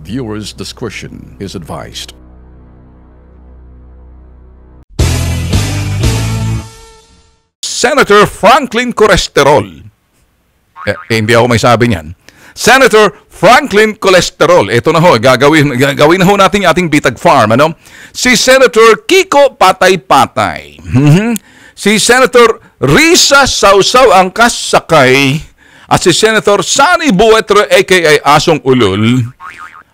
Viewers' discretion is advised. Senator Franklin Cholesterol. Eh, eh, hindi ako may sabi niyan. Senator Franklin Cholesterol. Ito na ho, gagawin, gagawin na ho natin ating Bitag Farm. Ano? Si Senator Kiko Patay-Patay. Mhm. Si Senator Risa Sausaw ang kasakay at si Senator Sunny Buetre aka Asong Ulul.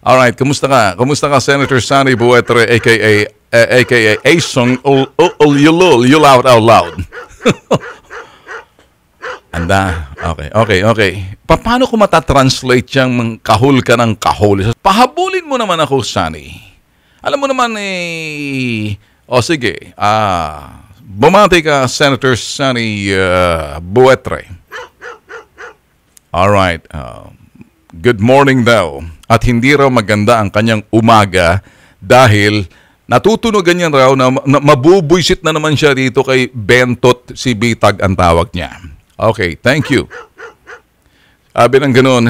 All right, kumusta ka? Kumusta ka Senator Sunny Buetre aka uh, eh, aka Asong Ululul, you loud out loud. Anda. Okay, okay, okay. Paano ko matatranslate yung kahul ka ng kahul? Pahabulin mo naman ako, Sunny. Alam mo naman eh... O oh, sige, ah... Bumati ka, Senator Sunny uh, Buetre. Alright. Uh, um, good morning though at hindi raw maganda ang kanyang umaga dahil natutunog ganyan raw na, na mabubwisit na naman siya dito kay Bentot si Bitag ang tawag niya. Okay, thank you. Sabi ng ganun,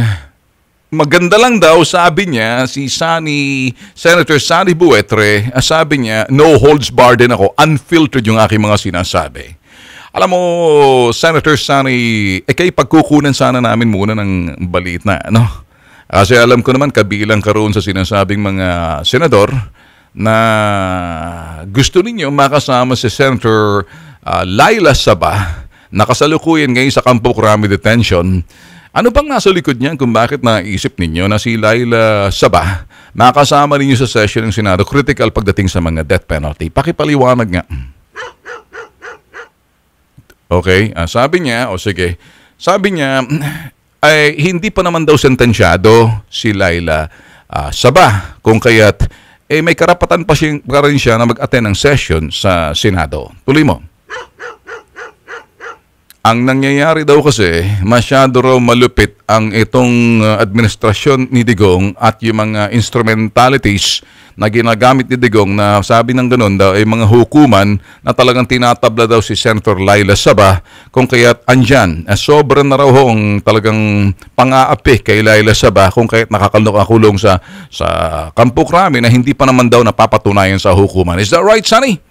maganda lang daw sabi niya si Sunny, Senator Sunny Buetre, ah, sabi niya, no holds barred din ako, unfiltered yung aking mga sinasabi. Alam mo, Senator Sunny, eh kay pagkukunan sana namin muna ng balita, ano? Kasi alam ko naman kabilang karoon sa sinasabing mga senador na gusto ninyo makasama si Senator uh, Laila Saba na kasalukuyan ngayon sa Campo Kurami Detention. Ano bang nasa likod niyan kung bakit naisip ninyo na si Laila Saba makasama ninyo sa session ng Senado critical pagdating sa mga death penalty? Pakipaliwanag nga. Okay, uh, sabi niya, o oh, sige, sabi niya, ay hindi pa naman daw sentensyado si Laila uh, Sabah kung kaya't eh, may karapatan pa, siya, pa rin siya na mag-attend ng session sa Senado. Tuloy mo. Ang nangyayari daw kasi, masyado raw malupit ang itong uh, administrasyon ni Digong at yung mga instrumentalities na ginagamit ni Digong na sabi ng ganun daw ay mga hukuman na talagang tinatabla daw si Senator Laila Saba kung kaya't andyan. Sobrang na raw ang talagang pang-aapi kay Laila Saba kung kaya't nakakulong sa, sa kampo krami na hindi pa naman daw napapatunayan sa hukuman. Is that right, Sonny?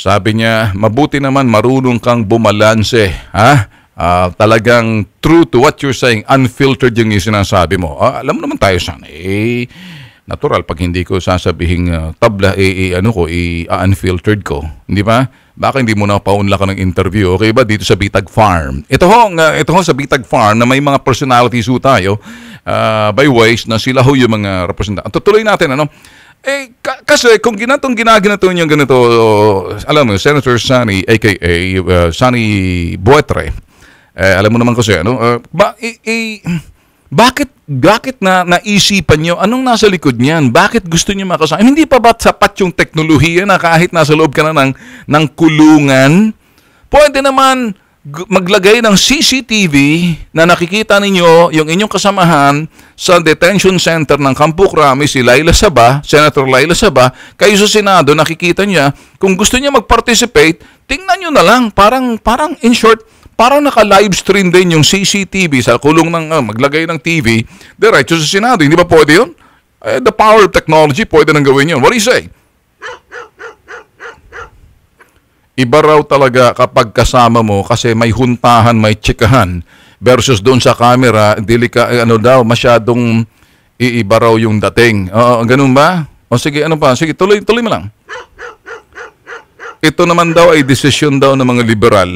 Sabi niya, mabuti naman marunong kang bumalanse. Ha? Uh, talagang true to what you're saying, unfiltered yung, sinasabi mo. Uh, alam naman tayo sana, eh, natural pag hindi ko sasabihin uh, ah, tabla, eh, eh, ano ko, i unfiltered ko. Di ba? Baka hindi mo na paunla ka ng interview, okay ba? Dito sa Bitag Farm. Ito ho, uh, ito ho sa Bitag Farm na may mga personalities ho tayo uh, by ways na sila ho yung mga representante. Tutuloy natin, ano? Eh, ka- kasi eh, kung ginatong ginaginato niya ganito, alam mo, Senator Sunny, aka uh, Sunny Buetre, eh, alam mo naman kasi, ano, uh, ba, eh, eh, bakit, bakit na naisipan niyo, anong nasa likod niyan? Bakit gusto niyo makasama? Eh, hindi pa ba sapat yung teknolohiya na kahit nasa loob ka na ng, ng kulungan? Pwede naman maglagay ng CCTV na nakikita ninyo yung inyong kasamahan sa detention center ng Kampo Krami, si Laila Saba, Senator Laila Saba, kayo sa Senado, nakikita niya, kung gusto niya mag-participate, tingnan niyo na lang, parang, parang in short, parang naka livestream din yung CCTV sa kulong ng uh, maglagay ng TV, diretso sa Senado, hindi ba pwede yun? Eh, the power of technology, pwede nang gawin yun. What do you say? Iba raw talaga kapag kasama mo kasi may huntahan, may tsikahan versus doon sa camera, delika, eh, ano daw, masyadong iiba raw yung dating. Oo, ganun ba? O sige, ano pa? Sige, tuloy, tuloy mo lang. Ito naman daw ay desisyon daw ng mga liberal.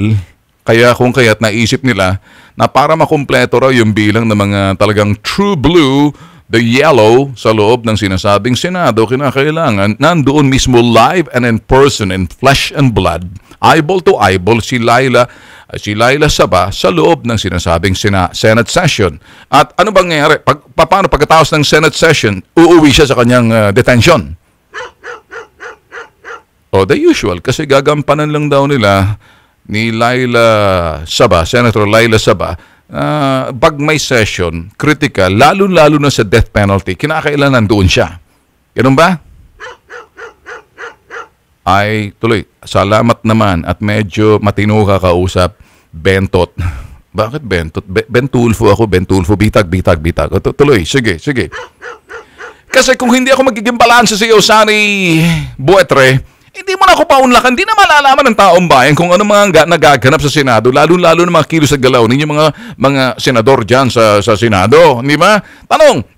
Kaya kung kaya't naisip nila na para makumpleto raw yung bilang ng mga talagang true blue the yellow sa loob ng sinasabing Senado kinakailangan nandoon mismo live and in person in flesh and blood eyeball to eyeball si Laila ah, si Laila Saba sa loob ng sinasabing sina, Senate session. At ano bang nangyari? Pag, paano pagkatapos ng Senate session, uuwi siya sa kanyang uh, detention? O oh, the usual, kasi gagampanan lang daw nila ni Laila Saba, Senator Laila Saba, uh, pag may session, critical, lalo-lalo na sa death penalty, kinakailan nandoon siya. Ganun ba? Ay, tuloy, salamat naman at medyo matino ka kausap, bentot. Bakit bentot? Be- bentulfo ako, bentulfo, bitag, bitag, bitag. O, tuloy, sige, sige. Kasi kung hindi ako magiging balanse sa iyo, Sani Buetre, hindi mo na ako paunlakan. Hindi na malalaman ng taong bayan kung ano mga nagaganap sa Senado, lalo-lalo ng mga kilos sa galaw ninyo mga, mga senador diyan sa, sa Senado. Di ba? Tanong,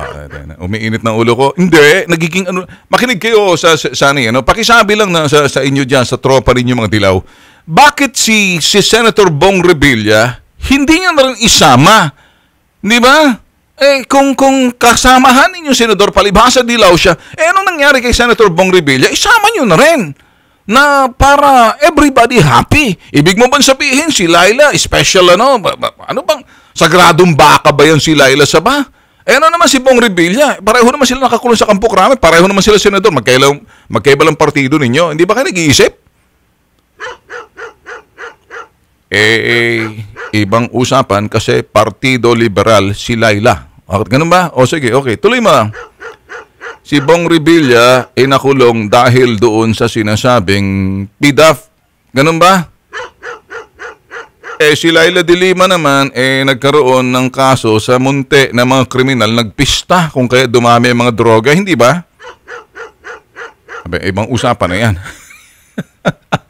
Uh, umiinit na ulo ko. Hindi, nagiging ano, makinig kayo sa sa, sa ano, ano, Paki-sabi lang na sa, sa inyo diyan sa tropa ninyo mga dilaw. Bakit si si Senator Bong Revilla hindi niya na rin isama? Di ba? Eh, kung, kung kasamahan ninyo si Senador Palibhasa Dilaw siya, eh ano nangyari kay Senator Bong Revilla? Isama nyo na rin na para everybody happy. Ibig mo bang sabihin si Laila, special ano, ano bang, sagradong baka ba yan si Laila sa ba? Eh ano naman si Bong Revilla? Pareho naman sila nakakulong sa Kampo rami, pareho naman sila senador, magkailang, magkaibalang partido ninyo. Hindi ba kayo nag-iisip? Eh, eh, ibang usapan kasi Partido Liberal si Laila bakit ganun ba? O sige, okay. Tuloy mo Si Bong Revilla ay nakulong dahil doon sa sinasabing PDAF. Ganun ba? Eh si Laila Dilima naman eh nagkaroon ng kaso sa munti ng mga kriminal nagpista kung kaya dumami ang mga droga, hindi ba? Abe, ibang usapan na yan.